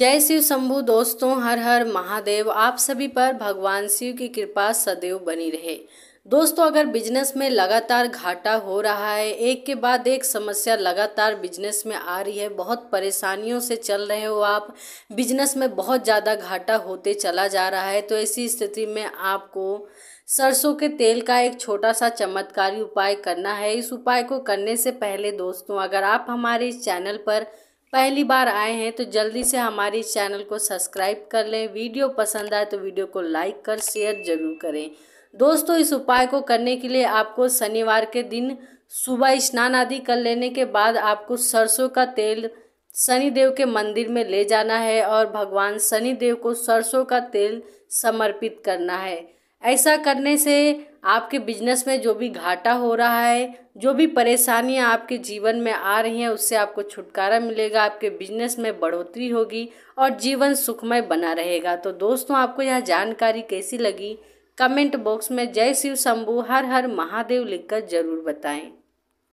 जय शिव शंभु दोस्तों हर हर महादेव आप सभी पर भगवान शिव की कृपा सदैव बनी रहे दोस्तों अगर बिजनेस में लगातार घाटा हो रहा है एक के बाद एक समस्या लगातार बिजनेस में आ रही है बहुत परेशानियों से चल रहे हो आप बिजनेस में बहुत ज़्यादा घाटा होते चला जा रहा है तो ऐसी स्थिति में आपको सरसों के तेल का एक छोटा सा चमत्कारी उपाय करना है इस उपाय को करने से पहले दोस्तों अगर आप हमारे चैनल पर पहली बार आए हैं तो जल्दी से हमारे चैनल को सब्सक्राइब कर लें वीडियो पसंद आए तो वीडियो को लाइक कर शेयर ज़रूर करें दोस्तों इस उपाय को करने के लिए आपको शनिवार के दिन सुबह स्नान आदि कर लेने के बाद आपको सरसों का तेल शनिदेव के मंदिर में ले जाना है और भगवान शनिदेव को सरसों का तेल समर्पित करना है ऐसा करने से आपके बिजनेस में जो भी घाटा हो रहा है जो भी परेशानियां आपके जीवन में आ रही हैं उससे आपको छुटकारा मिलेगा आपके बिजनेस में बढ़ोतरी होगी और जीवन सुखमय बना रहेगा तो दोस्तों आपको यह जानकारी कैसी लगी कमेंट बॉक्स में जय शिव शंभू हर हर महादेव लिखकर ज़रूर बताएं